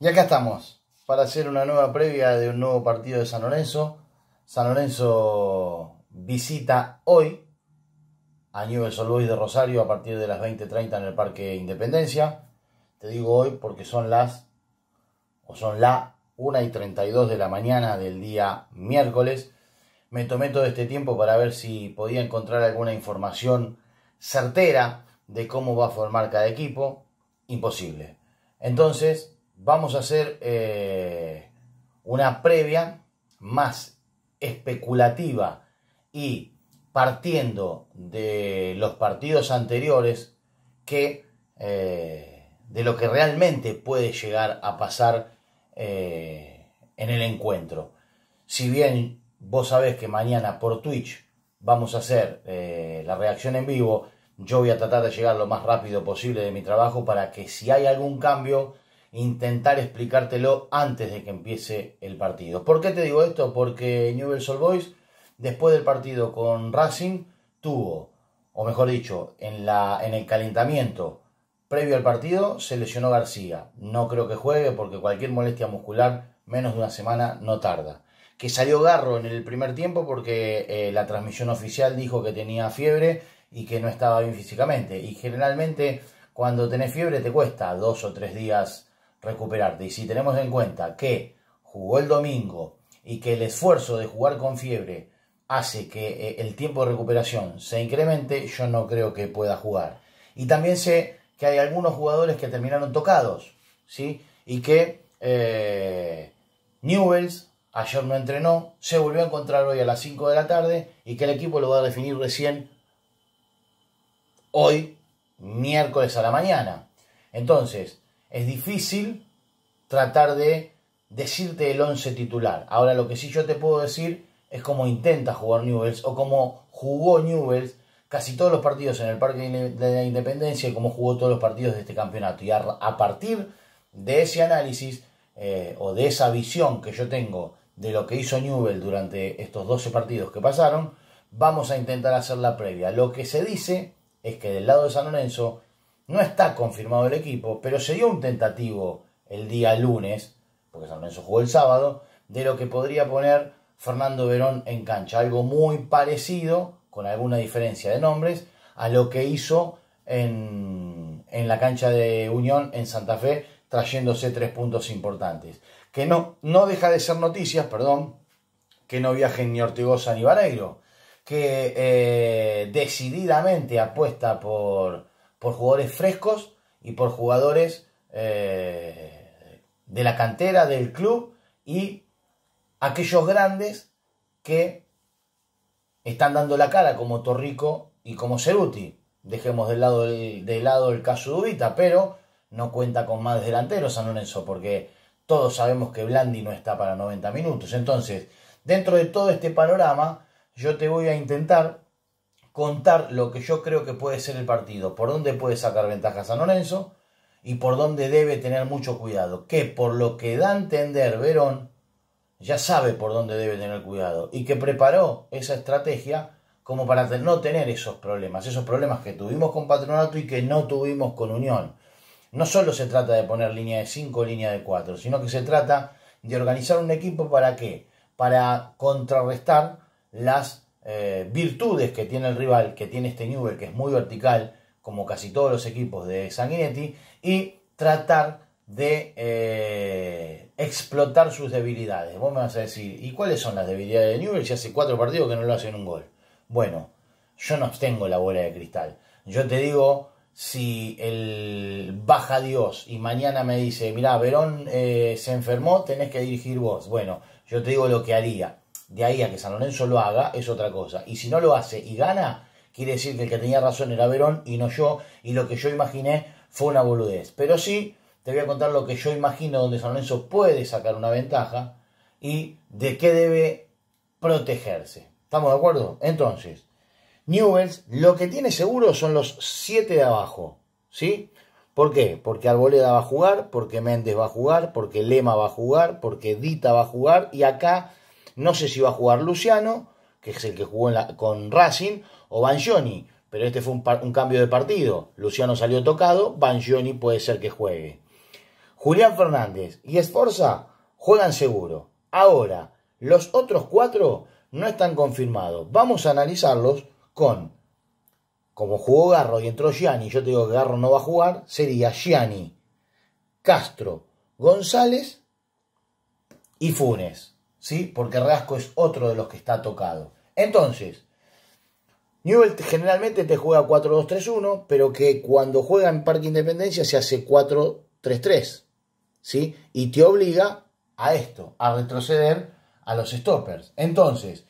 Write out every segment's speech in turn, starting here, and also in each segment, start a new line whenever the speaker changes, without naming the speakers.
Y acá estamos para hacer una nueva previa de un nuevo partido de San Lorenzo. San Lorenzo visita hoy a Newell's Luis de Rosario a partir de las 20:30 en el Parque Independencia. Te digo hoy porque son las o son la 1 y de la mañana del día miércoles. Me tomé todo este tiempo para ver si podía encontrar alguna información certera de cómo va a formar cada equipo. Imposible. Entonces, vamos a hacer eh, una previa más especulativa y partiendo de los partidos anteriores que eh, de lo que realmente puede llegar a pasar eh, en el encuentro. Si bien vos sabés que mañana por Twitch vamos a hacer la reacción en vivo, yo voy a tratar de llegar lo más rápido posible de mi trabajo para que si hay algún cambio, intentar explicártelo antes de que empiece el partido. ¿Por qué te digo esto? Porque Newell's Old Boys, después del partido con Racing, tuvo, o mejor dicho, en, la, en el calentamiento previo al partido, se lesionó García. No creo que juegue porque cualquier molestia muscular, menos de una semana, no tarda. Que salió Garro en el primer tiempo porque eh, la transmisión oficial dijo que tenía fiebre y que no estaba bien físicamente. Y generalmente cuando tenés fiebre te cuesta dos o tres días recuperarte. Y si tenemos en cuenta que jugó el domingo y que el esfuerzo de jugar con fiebre hace que eh, el tiempo de recuperación se incremente, yo no creo que pueda jugar. Y también sé que hay algunos jugadores que terminaron tocados, ¿sí? Y que eh, Newells ayer no entrenó, se volvió a encontrar hoy a las 5 de la tarde y que el equipo lo va a definir recién hoy, miércoles a la mañana. Entonces, es difícil tratar de decirte el 11 titular. Ahora lo que sí yo te puedo decir es cómo intenta jugar Newells o cómo jugó Newells casi todos los partidos en el Parque de la Independencia y cómo jugó todos los partidos de este campeonato. Y a, partir de ese análisis eh, o de esa visión que yo tengo de lo que hizo Newell durante estos 12 partidos que pasaron, vamos a intentar hacer la previa. Lo que se dice es que del lado de San Lorenzo no está confirmado el equipo, pero se dio un tentativo el día lunes, porque San Lorenzo jugó el sábado, de lo que podría poner Fernando Verón en cancha. Algo muy parecido, con alguna diferencia de nombres, a lo que hizo en, la cancha de Unión en Santa Fe, trayéndose tres puntos importantes. Que no, no deja de ser noticias, perdón, que no viajen ni Ortigosa ni Vareiro, que eh, decididamente apuesta por por jugadores frescos y por jugadores eh, de la cantera, del club y aquellos grandes que están dando la cara como Torrico y como Ceruti. Dejemos de lado el, de lado el caso Dubita, pero no cuenta con más delanteros San Lorenzo porque todos sabemos que Blandi no está para 90 minutos. Entonces, dentro de todo este panorama, yo te voy a intentar contar lo que yo creo que puede ser el partido, por dónde puede sacar ventajas a Lorenzo y por dónde debe tener mucho cuidado. Que por lo que da a entender Verón, ya sabe por dónde debe tener cuidado y que preparó esa estrategia como para no tener esos problemas, esos problemas que tuvimos con Patronato y que no tuvimos con Unión. No solo se trata de poner línea de 5 línea de 4, sino que se trata de organizar un equipo para qué? Para contrarrestar las eh, virtudes que tiene el rival, que tiene este Newell, que es muy vertical, como casi todos los equipos de Sanguinetti, y tratar de eh, explotar sus debilidades. Vos me vas a decir, ¿y cuáles son las debilidades de Newell si hace cuatro partidos que no lo hacen un gol? Bueno, yo no obtengo la bola de cristal. Yo te digo, si el baja Dios y mañana me dice, mirá, Verón eh, se enfermó, tenés que dirigir vos. Bueno, yo te digo lo que haría. De ahí a que San Lorenzo lo haga es otra cosa. Y si no lo hace y gana, quiere decir que el que tenía razón era Verón y no yo. Y lo que yo imaginé fue una boludez. Pero sí, te voy a contar lo que yo imagino donde San Lorenzo puede sacar una ventaja y de qué debe protegerse. ¿Estamos de acuerdo? Entonces, Newells lo que tiene seguro son los siete de abajo. ¿Sí? ¿Por qué? Porque Arboleda va a jugar, porque Méndez va a jugar, porque Lema va a jugar, porque Dita va a jugar y acá no sé si va a jugar Luciano, que es el que jugó con Racing, o Bangioni, pero este fue un, cambio de partido. Luciano salió tocado, Bangioni puede ser que juegue. Julián Fernández y Esforza juegan seguro. Ahora, los otros cuatro no están confirmados. Vamos a analizarlos con, como jugó Garro y entró Gianni, yo te digo que Garro no va a jugar, sería Gianni, Castro, González y Funes. ¿sí? Porque Rasco es otro de los que está tocado. Entonces, Newell generalmente te juega 4-2-3-1, pero que cuando juega en Parque Independencia se hace 4-3-3, ¿sí? Y te obliga a esto, a retroceder a los stoppers. Entonces,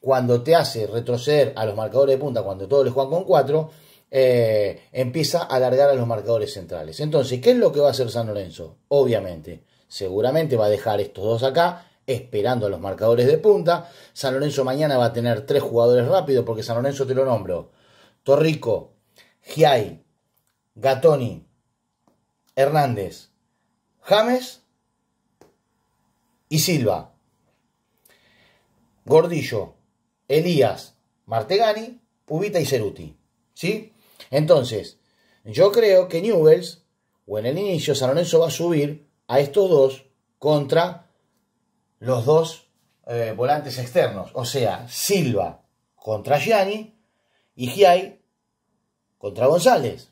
cuando te hace retroceder a los marcadores de punta, cuando todos le juegan con 4, eh, empieza a alargar a los marcadores centrales. Entonces, ¿qué es lo que va a hacer San Lorenzo? Obviamente, seguramente va a dejar estos dos acá esperando a los marcadores de punta. San Lorenzo mañana va a tener tres jugadores rápidos, porque San Lorenzo te lo nombro. Torrico, Giai, Gatoni, Hernández, James y Silva. Gordillo, Elías, Martegani, Pubita y Ceruti. ¿Sí? Entonces, yo creo que Newells, o en el inicio, San Lorenzo va a subir a estos dos contra los dos eh, volantes externos, o sea, Silva contra Gianni y Giai contra González,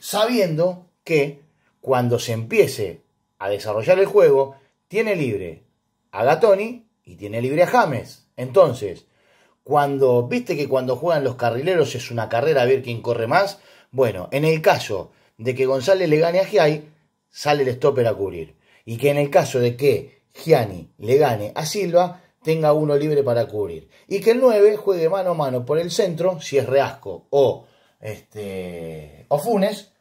sabiendo que cuando se empiece a desarrollar el juego, tiene libre a Gatoni y tiene libre a James. Entonces, cuando, viste que cuando juegan los carrileros es una carrera a ver quién corre más, bueno, en el caso de que González le gane a Giai, sale el stopper a cubrir. Y que en el caso de que Gianni le gane a Silva, tenga uno libre para cubrir. Y que el 9 juegue mano a mano por el centro, si es Reasco o, este, o Funes,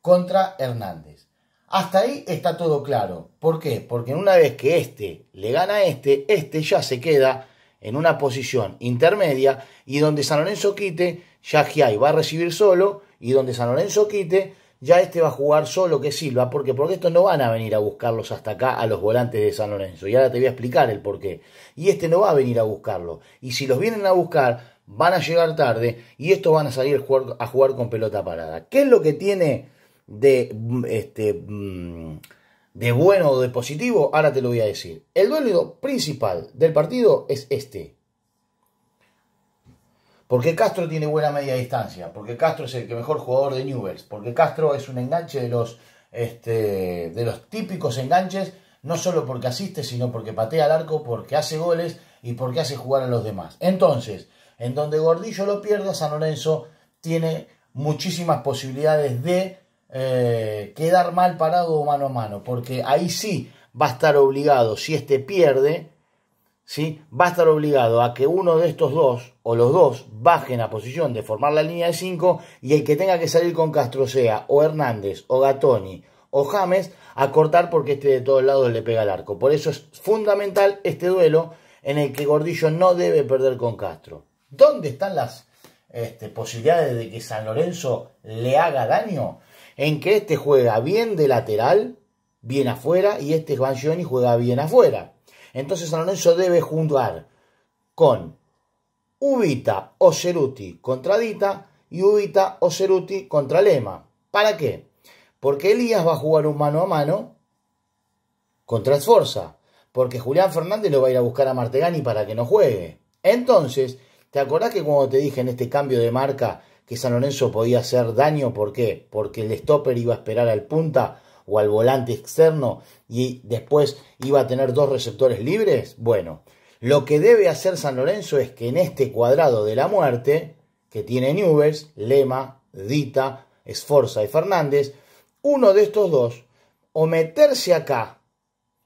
contra Hernández. Hasta ahí está todo claro. ¿Por qué? Porque una vez que este le gana a este, este ya se queda en una posición intermedia y donde San Lorenzo quite, ya Giai va a recibir solo y donde San Lorenzo quite, ya este va a jugar solo que Silva. ¿Por Porque estos no van a venir a buscarlos hasta acá a los volantes de San Lorenzo. Y ahora te voy a explicar el por qué. Y este no va a venir a buscarlo. Y si los vienen a buscar, van a llegar tarde y estos van a salir a jugar con pelota parada. ¿Qué es lo que tiene de, mm, este, mm, de bueno o de positivo? Ahora te lo voy a decir. El duelo principal del partido es este. Porque Castro tiene buena media distancia, porque Castro es el mejor jugador de Newells, porque Castro es un enganche de los, este, de los típicos enganches, no solo porque asiste, sino porque patea al arco, porque hace goles y porque hace jugar a los demás. Entonces, en donde Gordillo lo pierda, San Lorenzo tiene muchísimas posibilidades de eh, quedar mal parado mano a mano, porque ahí sí va a estar obligado, si este pierde, ¿sí? va a estar obligado a que uno de estos dos o los dos bajen a posición de formar la línea de 5 y el que tenga que salir con Castro sea o Hernández o Gatoni o James a cortar porque este de todos lados le pega el arco. Por eso es fundamental este duelo en el que Gordillo no debe perder con Castro. ¿Dónde están las este, posibilidades de que San Lorenzo le haga daño? En que este juega bien de lateral, bien afuera, y este y juega bien afuera. Entonces San Lorenzo debe juntar con Ubita o Ceruti contra Dita y Ubita o Ceruti contra Lema. ¿Para qué? Porque Elías va a jugar un mano a mano contra Esforza. Porque Julián Fernández lo va a ir a buscar a Martegani para que no juegue. Entonces, ¿te acordás que cuando te dije en este cambio de marca que San Lorenzo podía hacer daño? ¿Por qué? Porque el stopper iba a esperar al punta o al volante externo y después iba a tener dos receptores libres? Bueno, lo que debe hacer San Lorenzo es que en este cuadrado de la muerte, que tiene Nubes, Lema, Dita, Esforza y Fernández, uno de estos dos, o meterse acá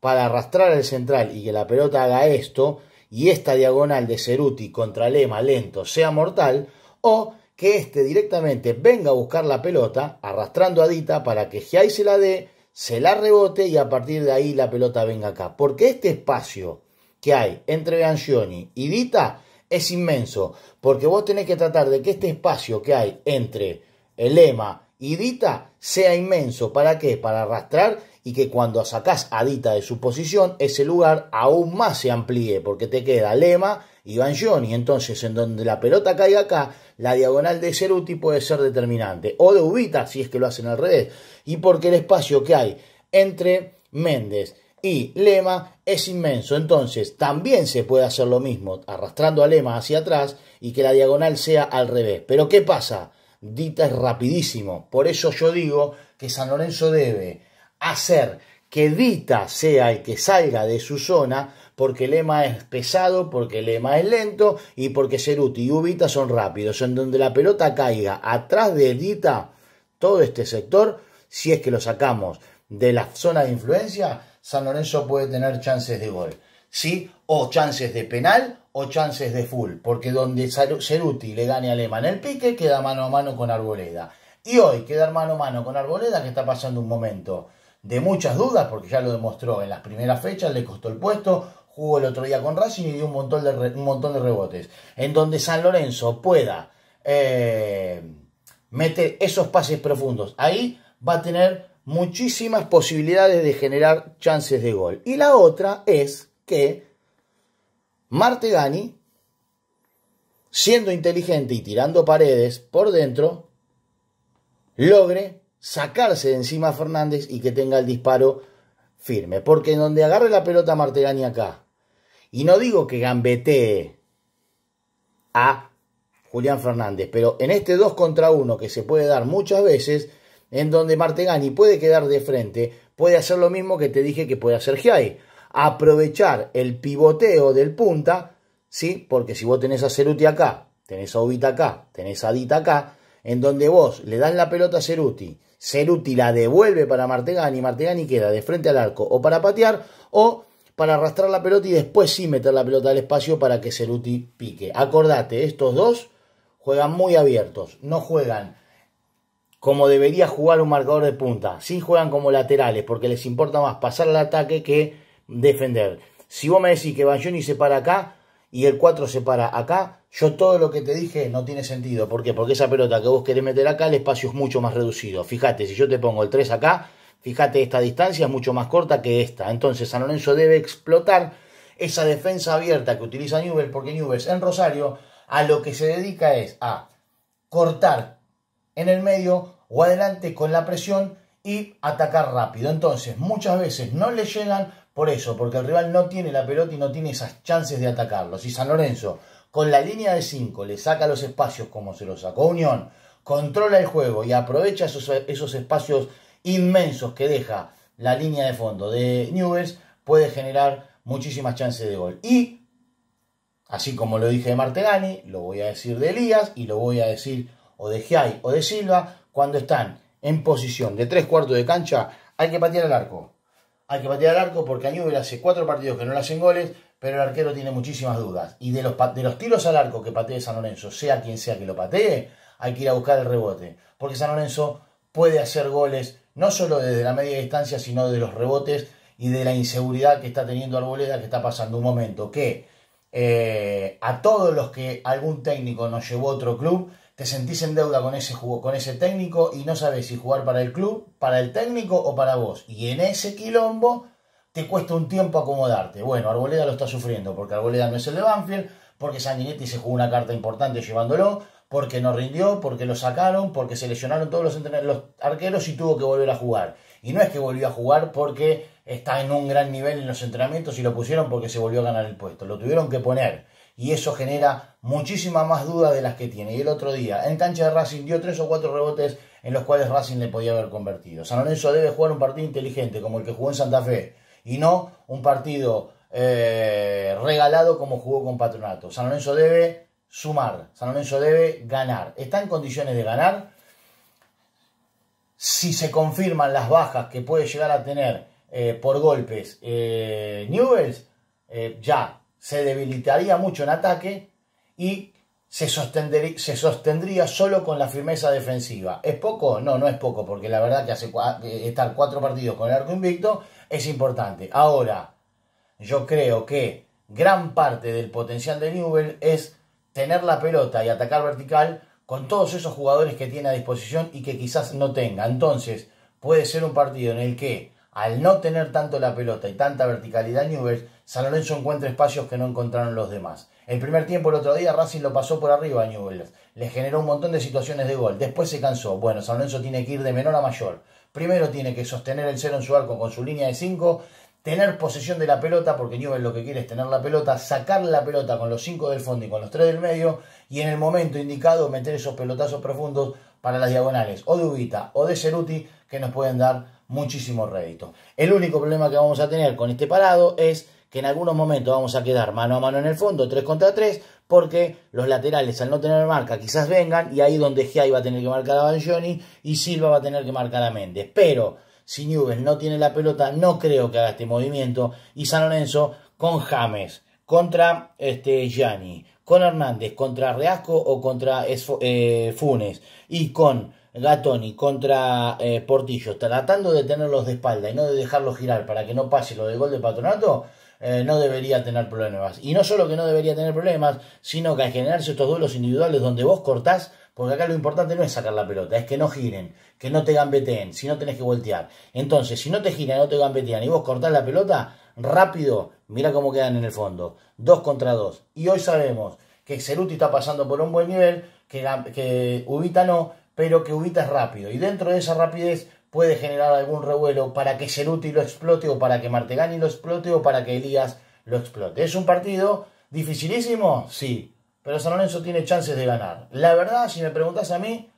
para arrastrar al central y que la pelota haga esto, y esta diagonal de Ceruti contra Lema lento sea mortal, o que éste directamente venga a buscar la pelota, arrastrando a Dita para que Giai se la dé, se la rebote y a partir de ahí la pelota venga acá. Porque este espacio que hay entre gancioni y Dita es inmenso, porque vos tenés que tratar de que este espacio que hay entre el lema y Dita sea inmenso. ¿Para qué? Para arrastrar y que cuando sacás a Dita de su posición, ese lugar aún más se amplíe, porque te queda Lema y Van Entonces, en donde la pelota caiga acá, la diagonal de Ceruti puede ser determinante, o de Ubita, si es que lo hacen al revés, y porque el espacio que hay entre Méndez y Lema es inmenso. Entonces, también se puede hacer lo mismo, arrastrando a Lema hacia atrás y que la diagonal sea al revés. Pero, ¿qué pasa? Dita es rapidísimo. Por eso yo digo que San Lorenzo debe hacer que Dita sea el que salga de su zona, porque el es pesado, porque el EMA es lento y porque Ceruti y Ubita son rápidos. En donde la pelota caiga atrás de Dita, todo este sector, si es que lo sacamos de la zona de influencia, San Lorenzo puede tener chances de gol. ¿Sí? O chances de penal o chances de full, porque donde Ceruti le gane a Lema en el pique, queda mano a mano con Arboleda. Y hoy queda mano a mano con Arboleda, que está pasando un momento de muchas dudas, porque ya lo demostró en las primeras fechas, le costó el puesto, jugó el otro día con Racing y dio un montón de, un montón de rebotes. En donde San Lorenzo pueda eh, meter esos pases profundos, ahí va a tener muchísimas posibilidades de generar chances de gol. Y la otra es que gani siendo inteligente y tirando paredes por dentro, logre sacarse de encima a Fernández y que tenga el disparo firme. Porque en donde agarre la pelota Martegani acá, y no digo que gambetee a Julián Fernández, pero en este 2 contra 1 que se puede dar muchas veces, en donde Martegani puede quedar de frente, puede hacer lo mismo que te dije que puede hacer Giai. Aprovechar el pivoteo del punta, ¿sí? Porque si vos tenés a Ceruti acá, tenés a Ubita acá, tenés a Dita acá, en donde vos le das la pelota a Ceruti, Ceruti la devuelve para Martegani, Martegani queda de frente al arco o para patear o para arrastrar la pelota y después sí meter la pelota al espacio para que Ceruti pique. Acordate, estos dos juegan muy abiertos, no juegan como debería jugar un marcador de punta, sí juegan como laterales porque les importa más pasar al ataque que defender. Si vos me decís que y se para acá y el 4 se para acá, yo todo lo que te dije no tiene sentido. ¿Por qué? Porque esa pelota que vos querés meter acá, el espacio es mucho más reducido. Fíjate, si yo te pongo el 3 acá, fíjate, esta distancia es mucho más corta que esta. Entonces San Lorenzo debe explotar esa defensa abierta que utiliza Newell, porque Newell en Rosario a lo que se dedica es a cortar en el medio o adelante con la presión y atacar rápido. Entonces, muchas veces no le llegan por eso, porque el rival no tiene la pelota y no tiene esas chances de atacarlo. Si San Lorenzo con la línea de 5 le saca los espacios como se los sacó Unión, controla el juego y aprovecha esos, espacios inmensos que deja la línea de fondo de Newells, puede generar muchísimas chances de gol. Y, así como lo dije de Martegani, lo voy a decir de Elías y lo voy a decir o de Giai o de Silva, cuando están en posición de tres cuartos de cancha, hay que patear al arco. Hay que patear al arco porque a Newell hace cuatro partidos que no le hacen goles, pero el arquero tiene muchísimas dudas. Y de los, de los tiros al arco que patee San Lorenzo, sea quien sea que lo patee, hay que ir a buscar el rebote. Porque San Lorenzo puede hacer goles no solo desde la media distancia, sino de los rebotes y de la inseguridad que está teniendo Arboleda, que está pasando un momento que eh, a todos los que algún técnico nos llevó a otro club, te sentís en deuda con ese, con ese técnico y no sabes si jugar para el club, para el técnico o para vos. Y en ese quilombo te cuesta un tiempo acomodarte. Bueno, Arboleda lo está sufriendo porque Arboleda no es el de Banfield, porque Sanguinetti se jugó una carta importante llevándolo, porque no rindió, porque lo sacaron, porque se lesionaron todos los, los arqueros y tuvo que volver a jugar. Y no es que volvió a jugar porque está en un gran nivel en los entrenamientos y lo pusieron porque se volvió a ganar el puesto, lo tuvieron que poner. Y eso genera muchísimas más dudas de las que tiene. Y el otro día, en cancha de Racing, dio tres o cuatro rebotes en los cuales Racing le podía haber convertido. San Lorenzo debe jugar un partido inteligente como el que jugó en Santa Fe y no un partido eh, regalado como jugó con Patronato. San Lorenzo debe sumar, San Lorenzo debe ganar. Está en condiciones de ganar. Si se confirman las bajas que puede llegar a tener eh, por golpes eh, Newells, ya se debilitaría mucho en ataque y se sostendría, se sostendría, solo con la firmeza defensiva. ¿Es poco? No, no es poco, porque la verdad que hace estar cuatro partidos con el arco invicto es importante. Ahora, yo creo que gran parte del potencial de Newell es tener la pelota y atacar vertical con todos esos jugadores que tiene a disposición y que quizás no tenga. Entonces, puede ser un partido en el que, al no tener tanto la pelota y tanta verticalidad Newell, San Lorenzo encuentra espacios que no encontraron los demás. El primer tiempo el otro día Racing lo pasó por arriba a Newell, le generó un montón de situaciones de gol, después se cansó. Bueno, San Lorenzo tiene que ir de menor a mayor. Primero tiene que sostener el cero en su arco con su línea de 5, tener posesión de la pelota, porque Newell lo que quiere es tener la pelota, sacar la pelota con los 5 del fondo y con los 3 del medio, y en el momento indicado meter esos pelotazos profundos para las diagonales, o de Ubita o de Ceruti, que nos pueden dar muchísimo rédito. El único problema que vamos a tener con este parado es que en algunos momentos vamos a quedar mano a mano en el fondo, 3 contra 3, porque los laterales al no tener marca quizás vengan y ahí donde Giai va a tener que marcar a Johnny y Silva va a tener que marcar a Méndez. Pero si Nubes no tiene la pelota, no creo que haga este movimiento y San Lorenzo con James contra este Gianni, con Hernández contra Reasco o contra eh, Funes y con Gatoni contra eh, Portillo, tratando de tenerlos de espalda y no de dejarlos girar para que no pase lo del gol de patronato, eh, no debería tener problemas. Y no solo que no debería tener problemas, sino que al generarse estos duelos individuales donde vos cortás, porque acá lo importante no es sacar la pelota, es que no giren, que no te gambeteen, si no tenés que voltear. Entonces, si no te giran, no te gambetean y vos cortás la pelota, rápido, mira cómo quedan en el fondo. Dos contra dos. Y hoy sabemos que Ceruti está pasando por un buen nivel, que, que Ubita no, pero que Ubita es rápido. Y dentro de esa rapidez puede generar algún revuelo para que Ceruti lo explote o para que Martegani lo explote o para que Elías lo explote. ¿Es un partido dificilísimo? Sí, pero San Lorenzo tiene chances de ganar. La verdad, si me preguntas a mí,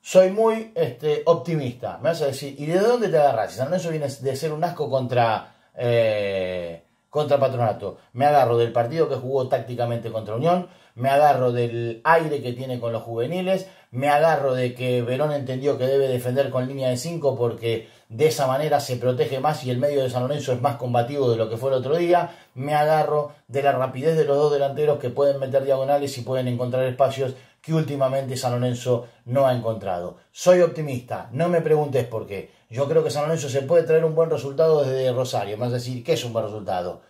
soy muy este, optimista. Me vas a decir, ¿y de dónde te agarras? Si San Lorenzo viene de ser un asco contra, eh, contra Patronato, me agarro del partido que jugó tácticamente contra Unión, me agarro del aire que tiene con los juveniles, me agarro de que Verón entendió que debe defender con línea de 5 porque de esa manera se protege más y el medio de San Lorenzo es más combativo de lo que fue el otro día. Me agarro de la rapidez de los dos delanteros que pueden meter diagonales y pueden encontrar espacios que últimamente San Lorenzo no ha encontrado. Soy optimista, no me preguntes por qué. Yo creo que San Lorenzo se puede traer un buen resultado desde Rosario. más decir, que es un buen resultado?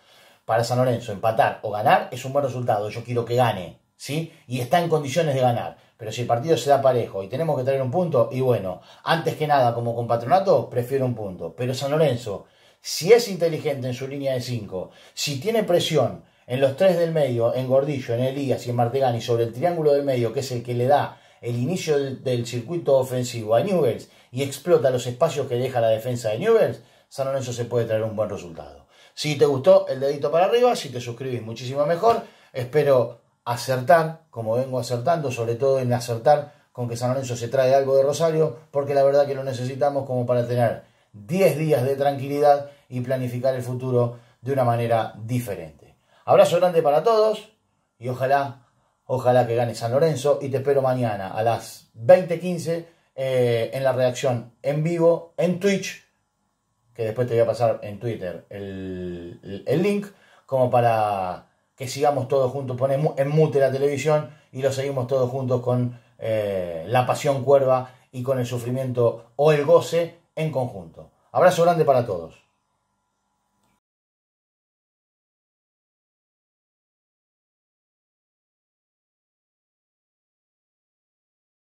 Para San Lorenzo, empatar o ganar es un buen resultado. Yo quiero que gane, ¿sí? Y está en condiciones de ganar. Pero si el partido se da parejo y tenemos que traer un punto, y bueno, antes que nada, como compatronato, prefiero un punto. Pero San Lorenzo, si es inteligente en su línea de 5, si tiene presión en los tres del medio, en Gordillo, en Elías y en Martegani, sobre el triángulo del medio, que es el que le da el inicio del, circuito ofensivo a Newells y explota los espacios que deja la defensa de Newells, San Lorenzo se puede traer un buen resultado. Si te gustó, el dedito para arriba, si te suscribís muchísimo mejor. Espero acertar, como vengo acertando, sobre todo en acertar con que San Lorenzo se trae algo de Rosario, porque la verdad que lo necesitamos como para tener 10 días de tranquilidad y planificar el futuro de una manera diferente. Abrazo grande para todos y ojalá, ojalá que gane San Lorenzo y te espero mañana a las 20:15 eh, en la reacción en vivo en Twitch, que después te voy a pasar en Twitter el link como para que sigamos todos juntos, ponemos en mute la televisión y lo seguimos todos juntos con eh, la pasión cuerva y con el sufrimiento o el goce en conjunto. Abrazo grande para todos.